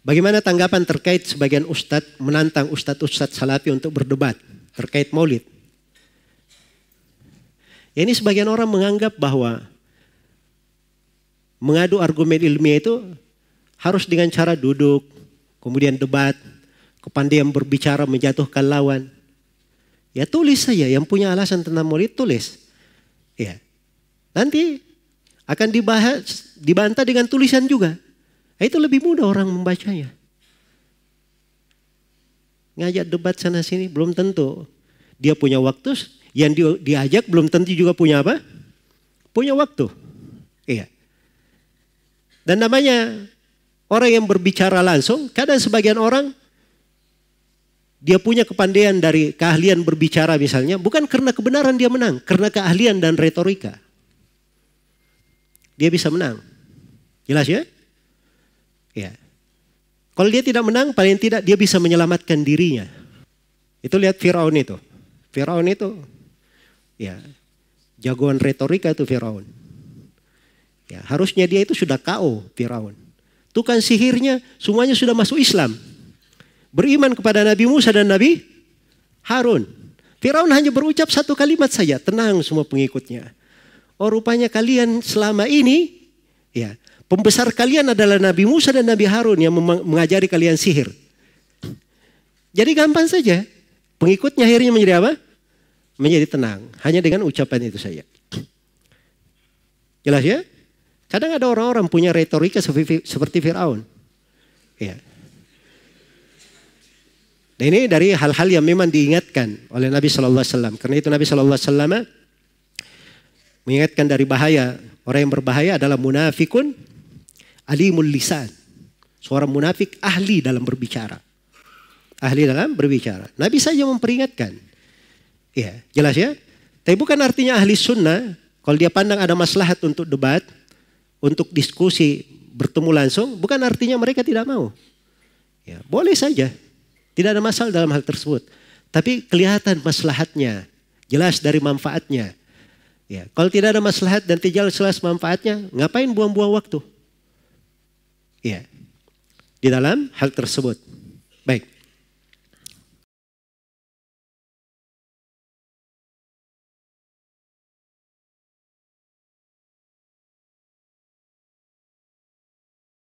Bagaimana tanggapan terkait sebagian ustadz menantang ustadz-ustadz salafi untuk berdebat terkait maulid? Ya ini sebagian orang menganggap bahwa mengadu argumen ilmiah itu harus dengan cara duduk, kemudian debat, kepandaian berbicara menjatuhkan lawan. Ya tulis saja yang punya alasan tentang maulid tulis. Ya. Nanti akan dibahas dibantah dengan tulisan juga. Ya, itu lebih mudah orang membacanya. Ngajak debat sana sini belum tentu. Dia punya waktu, yang diajak belum tentu juga punya apa? Punya waktu. Iya. Dan namanya orang yang berbicara langsung, kadang sebagian orang dia punya kepandaian dari keahlian berbicara misalnya, bukan karena kebenaran dia menang, karena keahlian dan retorika. Dia bisa menang. Jelas ya? Ya. Kalau dia tidak menang, paling tidak dia bisa menyelamatkan dirinya. Itu lihat Firaun itu. Firaun itu ya jagoan retorika itu Firaun. Ya, harusnya dia itu sudah KO Firaun. Tukang sihirnya semuanya sudah masuk Islam. Beriman kepada Nabi Musa dan Nabi Harun. Firaun hanya berucap satu kalimat saja, tenang semua pengikutnya. Oh rupanya kalian selama ini Ya, pembesar kalian adalah Nabi Musa dan Nabi Harun yang mengajari kalian sihir. Jadi gampang saja. Pengikutnya akhirnya menjadi apa? Menjadi tenang. Hanya dengan ucapan itu saja. Jelas ya? Kadang ada orang-orang punya retorika seperti Fir'aun. Ya. Dan ini dari hal-hal yang memang diingatkan oleh Nabi Shallallahu Alaihi Wasallam. Karena itu Nabi Shallallahu Alaihi Wasallam mengingatkan dari bahaya. Orang yang berbahaya adalah munafikun alimul lisan. Seorang munafik ahli dalam berbicara. Ahli dalam berbicara. Nabi saja memperingatkan. Ya, jelas ya. Tapi bukan artinya ahli sunnah. Kalau dia pandang ada maslahat untuk debat, untuk diskusi, bertemu langsung, bukan artinya mereka tidak mau. Ya, boleh saja. Tidak ada masalah dalam hal tersebut. Tapi kelihatan maslahatnya, jelas dari manfaatnya. Ya, kalau tidak ada maslahat dan tidak jelas manfaatnya, ngapain buang-buang waktu? Ya, di dalam hal tersebut. Baik.